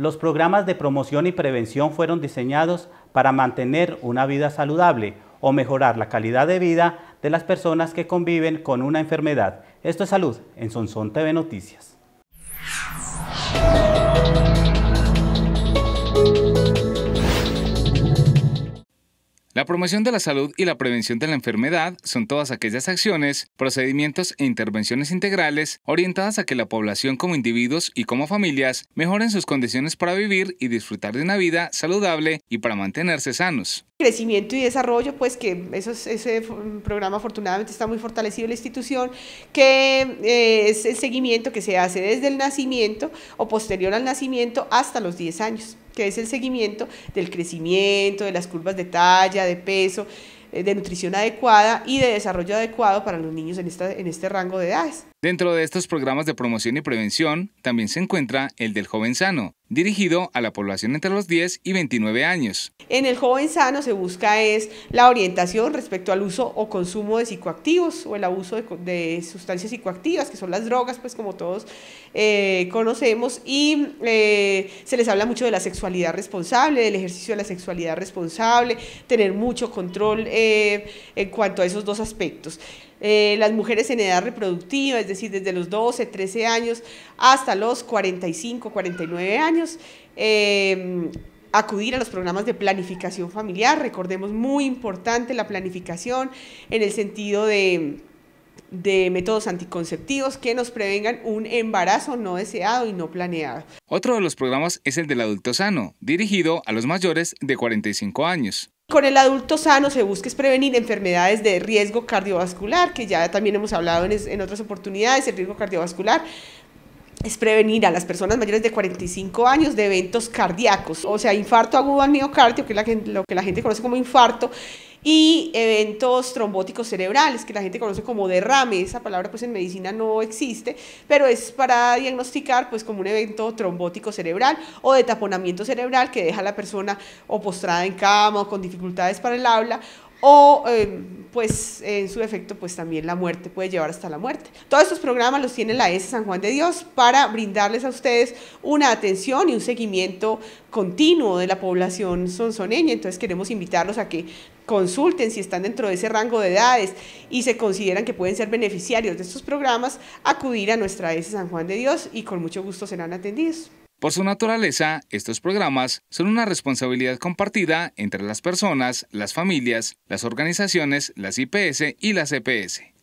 Los programas de promoción y prevención fueron diseñados para mantener una vida saludable o mejorar la calidad de vida de las personas que conviven con una enfermedad. Esto es Salud en Sonson TV Noticias. La promoción de la salud y la prevención de la enfermedad son todas aquellas acciones, procedimientos e intervenciones integrales orientadas a que la población como individuos y como familias mejoren sus condiciones para vivir y disfrutar de una vida saludable y para mantenerse sanos crecimiento y desarrollo, pues que eso ese programa afortunadamente está muy fortalecido en la institución, que eh, es el seguimiento que se hace desde el nacimiento o posterior al nacimiento hasta los 10 años, que es el seguimiento del crecimiento, de las curvas de talla, de peso, eh, de nutrición adecuada y de desarrollo adecuado para los niños en, esta, en este rango de edades. Dentro de estos programas de promoción y prevención también se encuentra el del joven sano, dirigido a la población entre los 10 y 29 años. En el joven sano se busca es la orientación respecto al uso o consumo de psicoactivos o el abuso de, sustancias psicoactivas, que son las drogas, pues como todos eh, conocemos, y eh, se les habla mucho de la sexualidad responsable, del ejercicio de la sexualidad responsable, tener mucho control eh, en cuanto a esos dos aspectos. Eh, las mujeres en edad reproductiva, es decir, desde los 12, 13 años hasta los 45, 49 años. Em, acudir a los programas de planificación familiar, recordemos muy importante la planificación en el sentido de de métodos anticonceptivos que nos prevengan un embarazo no deseado y no planeado. Otro de los programas es el del adulto sano, dirigido a los mayores de 45 años. Con el adulto sano se busca prevenir enfermedades de riesgo cardiovascular, que ya también hemos hablado en, otras oportunidades, el riesgo cardiovascular es prevenir a las personas mayores de 45 años de eventos cardíacos, o sea, infarto agudo al miocardio, que es lo que la gente conoce como infarto, y eventos trombóticos cerebrales, que la gente conoce como derrame, esa palabra pues en medicina no existe, pero es para diagnosticar pues como un evento trombótico cerebral o de taponamiento cerebral que deja a la persona o postrada en cama o con dificultades para el habla o em, pues en su efecto, pues también la muerte puede llevar hasta la muerte. Todos estos programas los tiene la e S San Juan de Dios para brindarles a ustedes una atención y un seguimiento continuo de la población sonsoneña. Entonces queremos invitarlos a que consulten si están dentro de ese rango de edades y se consideran que pueden ser beneficiarios de estos programas, acudir a nuestra e S San Juan de Dios y con mucho gusto serán atendidos. Por su naturaleza, estos programas son una responsabilidad compartida entre las personas, las familias, las organizaciones, las IPS y las EPS.